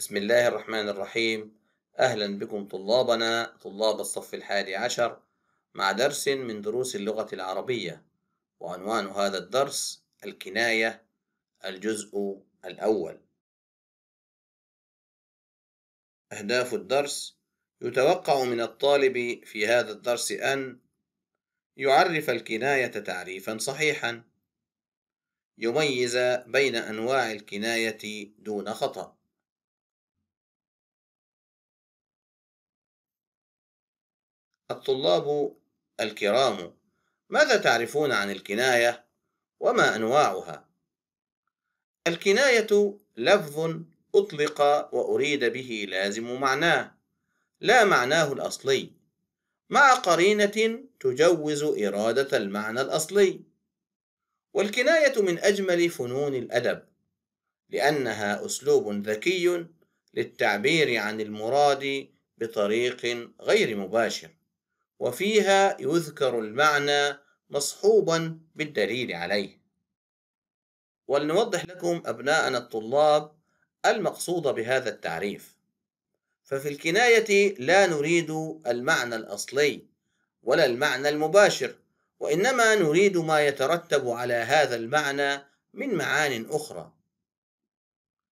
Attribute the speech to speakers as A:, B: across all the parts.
A: بسم الله الرحمن الرحيم أهلا بكم طلابنا طلاب الصف الحادي عشر مع درس من دروس اللغة العربية وعنوان هذا الدرس الكناية الجزء الأول أهداف الدرس يتوقع من الطالب في هذا الدرس أن يعرف الكناية تعريفا صحيحا يميز بين أنواع الكناية دون خطأ الطلاب الكرام ماذا تعرفون عن الكناية وما أنواعها؟ الكناية لفظ أطلق وأريد به لازم معناه لا معناه الأصلي مع قرينة تجوز إرادة المعنى الأصلي والكناية من أجمل فنون الأدب لأنها أسلوب ذكي للتعبير عن المراد بطريق غير مباشر وفيها يذكر المعنى مصحوبا بالدليل عليه ولنوضح لكم أبناءنا الطلاب المقصود بهذا التعريف ففي الكناية لا نريد المعنى الأصلي ولا المعنى المباشر وإنما نريد ما يترتب على هذا المعنى من معان أخرى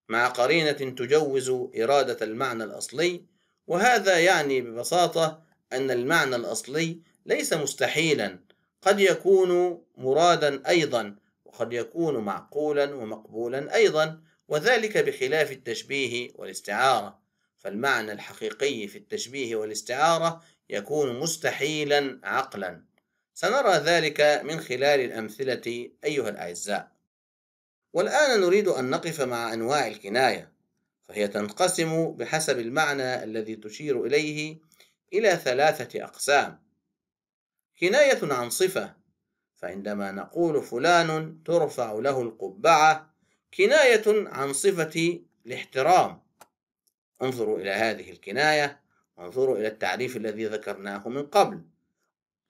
A: مع قرينة تجوز إرادة المعنى الأصلي وهذا يعني ببساطة أن المعنى الأصلي ليس مستحيلا قد يكون مرادا أيضا وقد يكون معقولا ومقبولا أيضا وذلك بخلاف التشبيه والاستعارة فالمعنى الحقيقي في التشبيه والاستعارة يكون مستحيلا عقلا سنرى ذلك من خلال الأمثلة أيها الأعزاء والآن نريد أن نقف مع أنواع الكناية فهي تنقسم بحسب المعنى الذي تشير إليه إلى ثلاثة أقسام كناية عن صفة فعندما نقول فلان ترفع له القبعة كناية عن صفة الاحترام انظروا إلى هذه الكناية وانظروا إلى التعريف الذي ذكرناه من قبل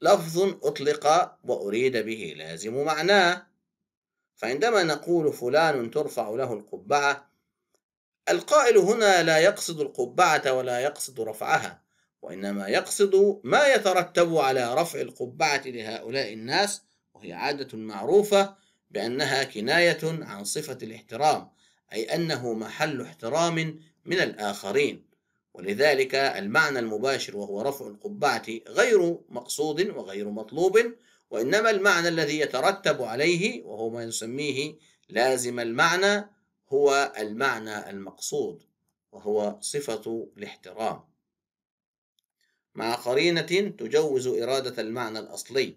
A: لفظ أطلق وأريد به لازم معناه فعندما نقول فلان ترفع له القبعة القائل هنا لا يقصد القبعة ولا يقصد رفعها وإنما يقصد ما يترتب على رفع القبعة لهؤلاء الناس وهي عادة معروفة بأنها كناية عن صفة الاحترام أي أنه محل احترام من الآخرين ولذلك المعنى المباشر وهو رفع القبعة غير مقصود وغير مطلوب وإنما المعنى الذي يترتب عليه وهو ما نسميه لازم المعنى هو المعنى المقصود وهو صفة الاحترام مع قرينة تجوز إرادة المعنى الأصلي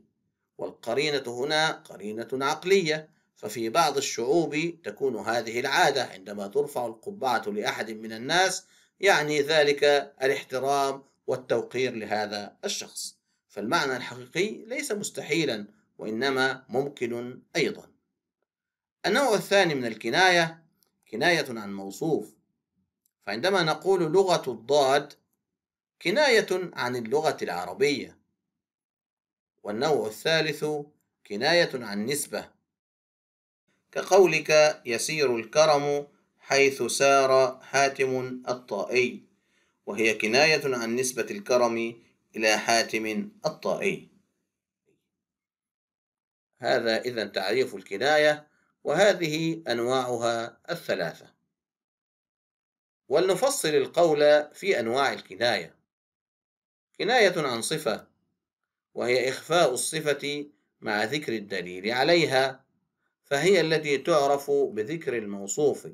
A: والقرينة هنا قرينة عقلية ففي بعض الشعوب تكون هذه العادة عندما ترفع القبعة لأحد من الناس يعني ذلك الاحترام والتوقير لهذا الشخص فالمعنى الحقيقي ليس مستحيلا وإنما ممكن أيضا النوع الثاني من الكناية كناية عن موصوف فعندما نقول لغة الضاد كناية عن اللغة العربية والنوع الثالث كناية عن نسبة كقولك يسير الكرم حيث سار حاتم الطائي وهي كناية عن نسبة الكرم إلى حاتم الطائي هذا إذا تعريف الكناية وهذه أنواعها الثلاثة ولنفصل القول في أنواع الكناية كناية عن صفة وهي إخفاء الصفة مع ذكر الدليل عليها فهي التي تعرف بذكر الموصوف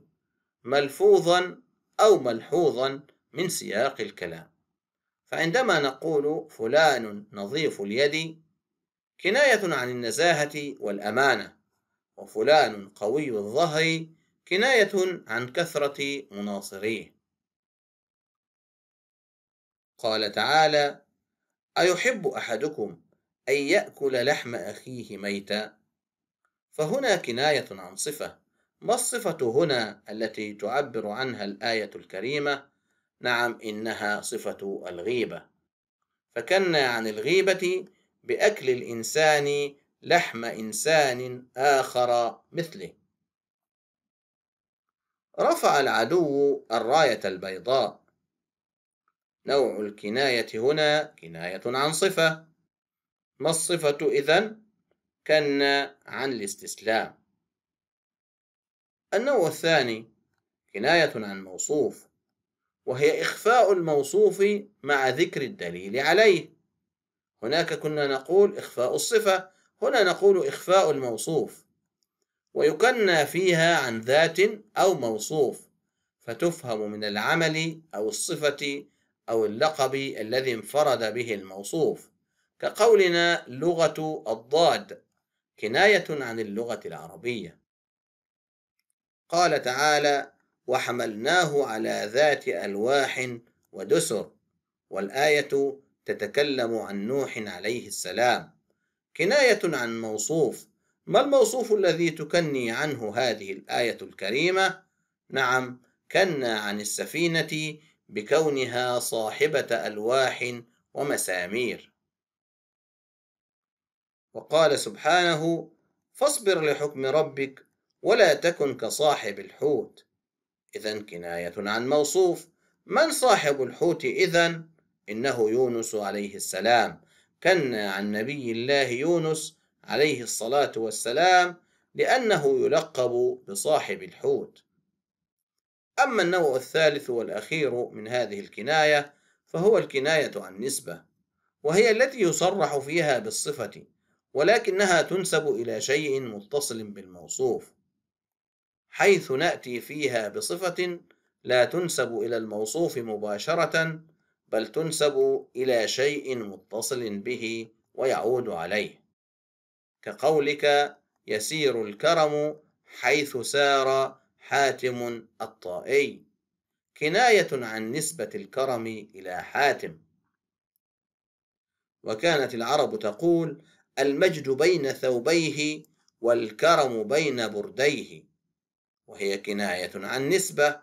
A: ملفوظا أو ملحوظا من سياق الكلام فعندما نقول فلان نظيف اليد كناية عن النزاهة والأمانة وفلان قوي الظهر كناية عن كثرة مناصريه قال تعالى ايحب احدكم ان ياكل لحم اخيه ميتا فهنا كنايه عن صفه ما الصفه هنا التي تعبر عنها الايه الكريمه نعم انها صفه الغيبه فكنا عن الغيبه باكل الانسان لحم انسان اخر مثله رفع العدو الرايه البيضاء نوع الكناية هنا كناية عن صفة ما الصفة إذن؟ كنا عن الاستسلام النوع الثاني كناية عن موصوف وهي إخفاء الموصوف مع ذكر الدليل عليه هناك كنا نقول إخفاء الصفة هنا نقول إخفاء الموصوف ويكنى فيها عن ذات أو موصوف فتفهم من العمل أو الصفة أو اللقب الذي انفرد به الموصوف كقولنا لغة الضاد كناية عن اللغة العربية قال تعالى وحملناه على ذات ألواح ودسر والآية تتكلم عن نوح عليه السلام كناية عن موصوف ما الموصوف الذي تكني عنه هذه الآية الكريمة؟ نعم كنا عن السفينة بكونها صاحبة ألواح ومسامير وقال سبحانه فاصبر لحكم ربك ولا تكن كصاحب الحوت إذا كناية عن موصوف من صاحب الحوت إذا إنه يونس عليه السلام كنا عن نبي الله يونس عليه الصلاة والسلام لأنه يلقب بصاحب الحوت أما النوع الثالث والأخير من هذه الكناية فهو الكناية عن نسبة وهي التي يصرح فيها بالصفة ولكنها تنسب إلى شيء متصل بالموصوف حيث نأتي فيها بصفة لا تنسب إلى الموصوف مباشرة بل تنسب إلى شيء متصل به ويعود عليه كقولك يسير الكرم حيث سار حاتم الطائي كناية عن نسبة الكرم إلى حاتم وكانت العرب تقول المجد بين ثوبيه والكرم بين برديه وهي كناية عن نسبة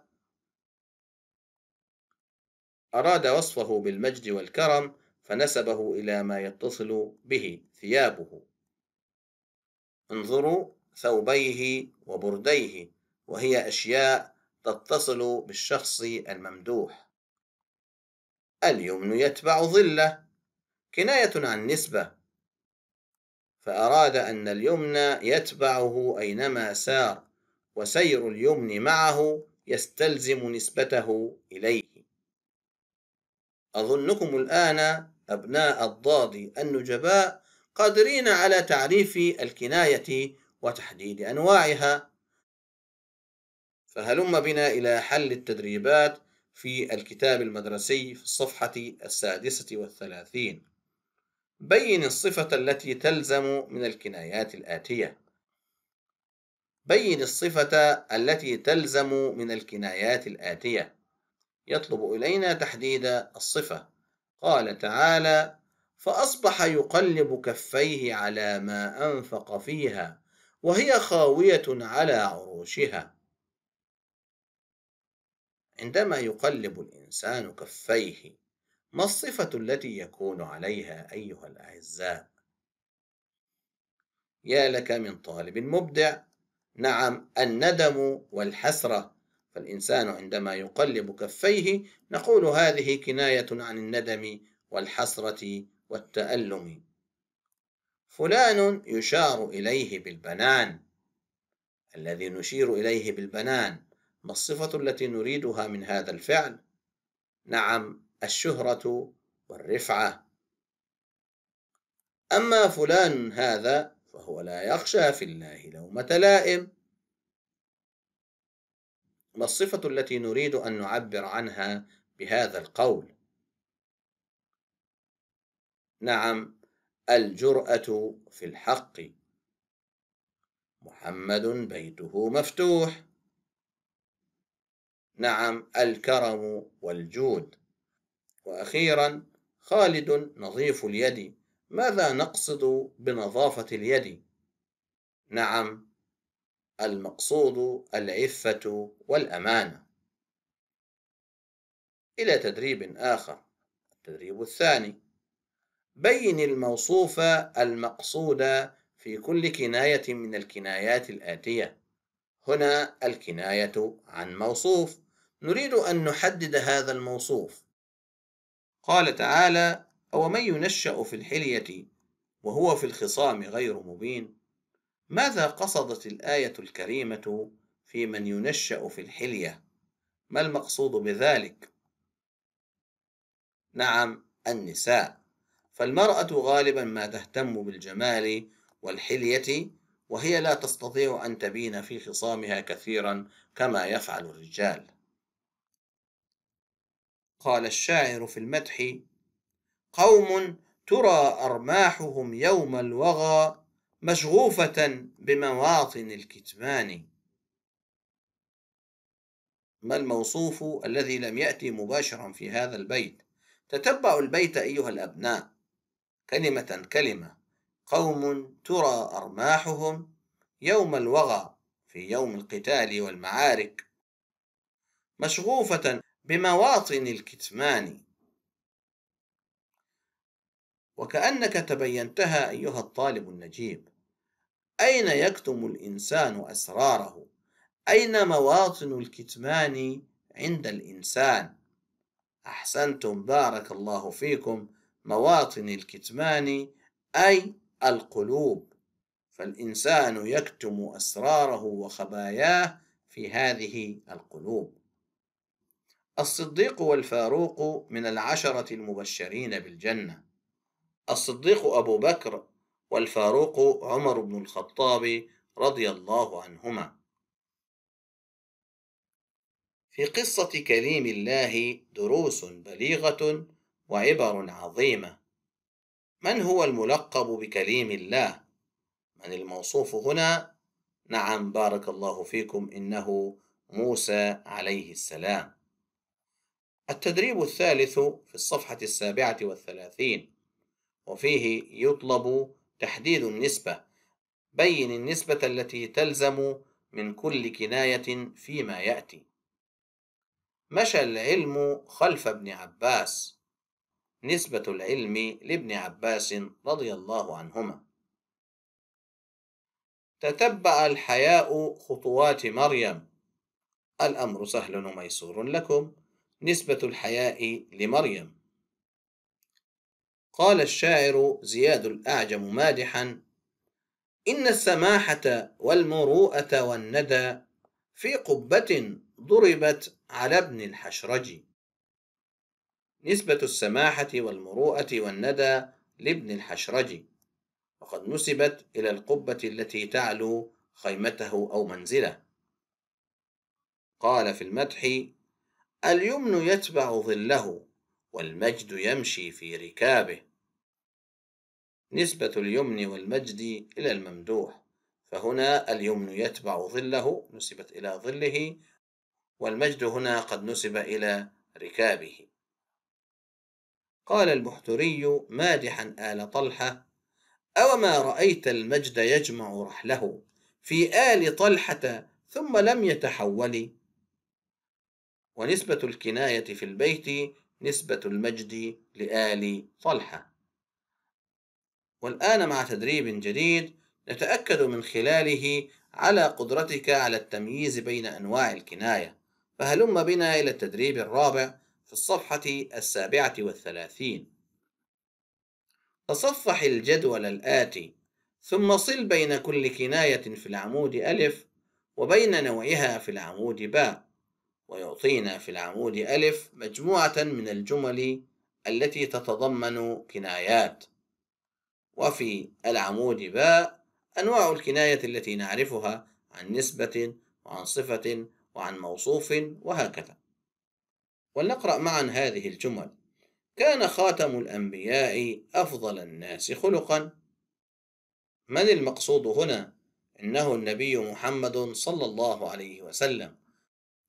A: أراد وصفه بالمجد والكرم فنسبه إلى ما يتصل به ثيابه انظروا ثوبيه وبرديه وهي أشياء تتصل بالشخص الممدوح اليمن يتبع ظلة كناية عن نسبة فأراد أن اليمن يتبعه أينما سار وسير اليمن معه يستلزم نسبته إليه أظنكم الآن أبناء الضاد النجباء قادرين على تعريف الكناية وتحديد أنواعها فهلم بنا إلى حل التدريبات في الكتاب المدرسي في الصفحة السادسة والثلاثين بين الصفة التي تلزم من الكنايات الآتية بين الصفة التي تلزم من الكنايات الآتية يطلب إلينا تحديد الصفة قال تعالى فأصبح يقلب كفيه على ما أنفق فيها وهي خاوية على عروشها عندما يقلب الإنسان كفيه ما الصفة التي يكون عليها أيها الأعزاء؟ يا لك من طالب مبدع نعم الندم والحسرة فالإنسان عندما يقلب كفيه نقول هذه كناية عن الندم والحسرة والتألم فلان يشار إليه بالبنان الذي نشير إليه بالبنان ما الصفة التي نريدها من هذا الفعل؟ نعم الشهرة والرفعة أما فلان هذا فهو لا يخشى في الله لومة لائم ما الصفة التي نريد أن نعبر عنها بهذا القول؟ نعم الجرأة في الحق محمد بيته مفتوح نعم الكرم والجود واخيرا خالد نظيف اليد ماذا نقصد بنظافه اليد نعم المقصود العفه والامانه الى تدريب اخر التدريب الثاني بين الموصوف المقصود في كل كنايه من الكنايات الاتيه هنا الكنايه عن موصوف نريد أن نحدد هذا الموصوف قال تعالى أو من ينشأ في الحلية وهو في الخصام غير مبين ماذا قصدت الآية الكريمة في من ينشأ في الحلية ما المقصود بذلك نعم النساء فالمرأة غالبا ما تهتم بالجمال والحلية وهي لا تستطيع أن تبين في خصامها كثيرا كما يفعل الرجال قال الشاعر في المدح قوم ترى أرماحهم يوم الوغى مشغوفة بمواطن الكتمان ما الموصوف الذي لم يأتي مباشرا في هذا البيت تتبعوا البيت أيها الأبناء كلمة كلمة قوم ترى أرماحهم يوم الوغى في يوم القتال والمعارك مشغوفة بمواطن الكتمان وكأنك تبينتها أيها الطالب النجيب أين يكتم الإنسان أسراره أين مواطن الكتمان عند الإنسان أحسنتم بارك الله فيكم مواطن الكتمان أي القلوب فالإنسان يكتم أسراره وخباياه في هذه القلوب الصديق والفاروق من العشرة المبشرين بالجنة الصديق أبو بكر والفاروق عمر بن الخطاب رضي الله عنهما في قصة كليم الله دروس بليغة وعبر عظيمة من هو الملقب بكليم الله؟ من الموصوف هنا؟ نعم بارك الله فيكم إنه موسى عليه السلام التدريب الثالث في الصفحة السابعة والثلاثين وفيه يطلب تحديد النسبة بين النسبة التي تلزم من كل كناية فيما يأتي مشى العلم خلف ابن عباس نسبة العلم لابن عباس رضي الله عنهما تتبع الحياء خطوات مريم الأمر سهل وميسور لكم نسبة الحياء لمريم قال الشاعر زياد الأعجم مادحا إن السماحة والمروءة والندى في قبة ضربت على ابن الحشرج نسبة السماحة والمروءة والندى لابن الحشرج وقد نسبت إلى القبة التي تعلو خيمته أو منزله قال في المدح اليمن يتبع ظله والمجد يمشي في ركابه نسبة اليمن والمجد إلى الممدوح فهنا اليمن يتبع ظله نسبت إلى ظله والمجد هنا قد نسب إلى ركابه قال البحتري مادحا آل طلحة أوما رأيت المجد يجمع رحله في آل طلحة ثم لم يتحول ونسبة الكناية في البيت نسبة المجد لآل طلحة والآن مع تدريب جديد نتأكد من خلاله على قدرتك على التمييز بين أنواع الكناية فهلم بنا إلى التدريب الرابع في الصفحة السابعة والثلاثين تصفح الجدول الآتي ثم صل بين كل كناية في العمود ألف وبين نوعها في العمود باء ويعطينا في العمود ألف مجموعة من الجمل التي تتضمن كنايات وفي العمود باء أنواع الكناية التي نعرفها عن نسبة وعن صفة وعن موصوف وهكذا ولنقرأ معا هذه الجمل كان خاتم الأنبياء أفضل الناس خلقا من المقصود هنا إنه النبي محمد صلى الله عليه وسلم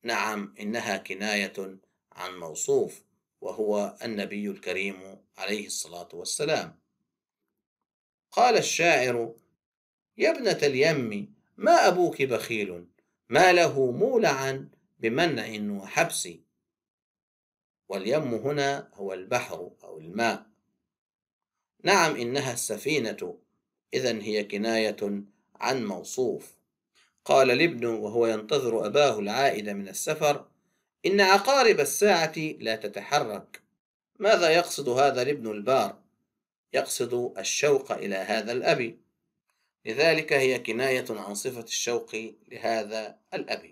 A: نعم إنها كناية عن موصوف وهو النبي الكريم عليه الصلاة والسلام قال الشاعر يا ابنة اليم ما أبوك بخيل ما له مولعا بمنع وحبس واليم هنا هو البحر أو الماء نعم إنها السفينة إذا هي كناية عن موصوف قال الابن وهو ينتظر أباه العائد من السفر إن عقارب الساعة لا تتحرك ماذا يقصد هذا الابن البار؟ يقصد الشوق إلى هذا الأب لذلك هي كناية عن صفة الشوق لهذا الأب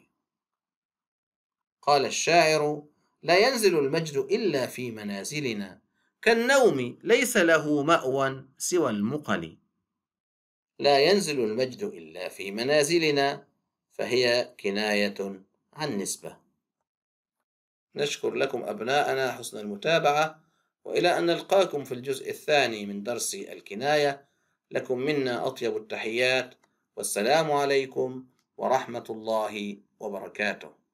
A: قال الشاعر لا ينزل المجد إلا في منازلنا كالنوم ليس له مأوى سوى المقل لا ينزل المجد إلا في منازلنا فهي كناية عن نسبة نشكر لكم أبناءنا حسن المتابعة وإلى أن نلقاكم في الجزء الثاني من درس الكناية لكم منا أطيب التحيات والسلام عليكم ورحمة الله وبركاته